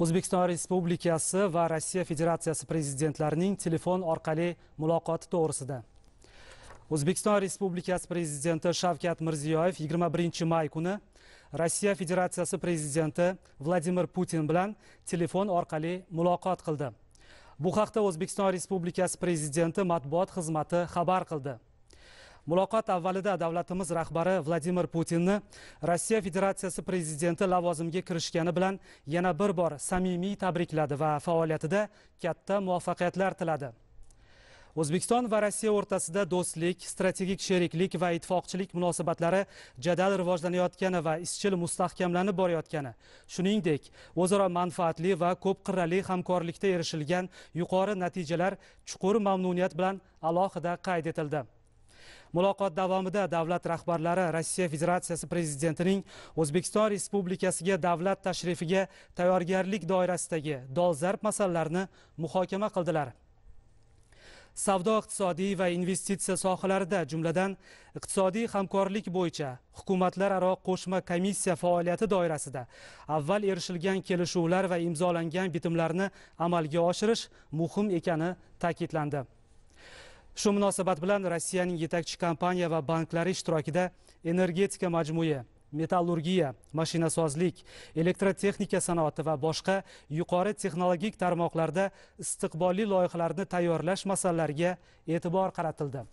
o'zbekiston respublikasi va rossiya federatsiyasi prezidentlarining telefon orqali muloqoti to'g'risida o'zbekiston respublikasi prezidenti shavkat mirziyoyev 21 may kuni rossiya federatsiyasi prezidenti vladimir putin bilan telefon orqali muloqot qildi bu haqda o'zbekiston respublikasi prezidenti matbuot xizmati xabar qildi muloqot avvalida davlatimiz rahbari vladimir putinni rossiya federatsiyasi prezidenti lavozimiga kirishgani bilan yana bir bor samimiy tabrikladi va faoliyatida katta muvaffaqiyatlar tiladi o'zbekiston va rossiya o'rtasida do'stlik strategik sheriklik va ittifoqchilik munosabatlari jadal rivojlanayotgani va izchil mustahkamlanib borayotgani shuningdek o'zaro manfaatli va ko'p qirrali hamkorlikda erishilgan yuqori natijalar chuqur mamnuniyat bilan alohida qayd etildi muloqot davomida davlat rahbarlari rossiya federatsiyasi prezidentining o'zbekiston respublikasiga davlat tashrifiga tayyorgarlik doirasidagi dolzarb masalalarni muhokama qildilar savdo iqtisodiy va investitsiya sohalarida jumladan iqtisodiy hamkorlik bo'yicha hukumatlararo qo'shma komissiya faoliyati doirasida avval erishilgan kelishuvlar va imzolangan bitimlarni amalga oshirish muhim ekani ta'kidlandi shu munosabat bilan rossiyaning yetakchi kompaniya va banklari ishtirokida energetika majmui metallurgiya mashinasozlik elektrotexnika sanoati va boshqa yuqori texnologik tarmoqlarda istiqbolli loyihalarni tayyorlash masalalariga e'tibor qaratildi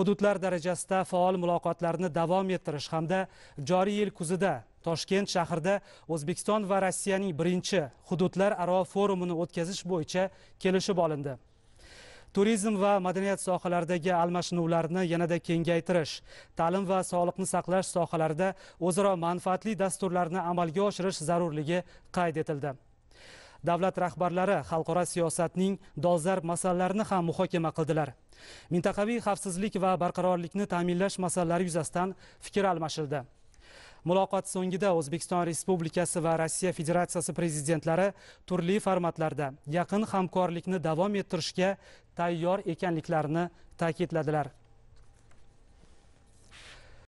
hududlar darajasida faol muloqotlarni davom ettirish hamda joriy yil kuzida toshkent shahrida o'zbekiston va rossiyaning birinchi hududlararo forumini o'tkazish bo'yicha kelishib olindi turizm va madaniyat sohalaridagi almashinuvlarni yanada kengaytirish ta'lim va sog'liqni saqlash sohalarida o'zaro manfaatli dasturlarni amalga oshirish zarurligi qayd etildi davlat rahbarlari xalqaro siyosatning dolzarb masalalarini ham muhokama qildilar mintaqaviy xavfsizlik va barqarorlikni ta'minlash masalalari yuzasidan fikr almashildi muloqot so'ngida o'zbekiston respublikasi va rossiya federatsiyasi prezidentlari turli formatlarda yaqin hamkorlikni davom ettirishga tayyor ekanliklarini ta'kidladilar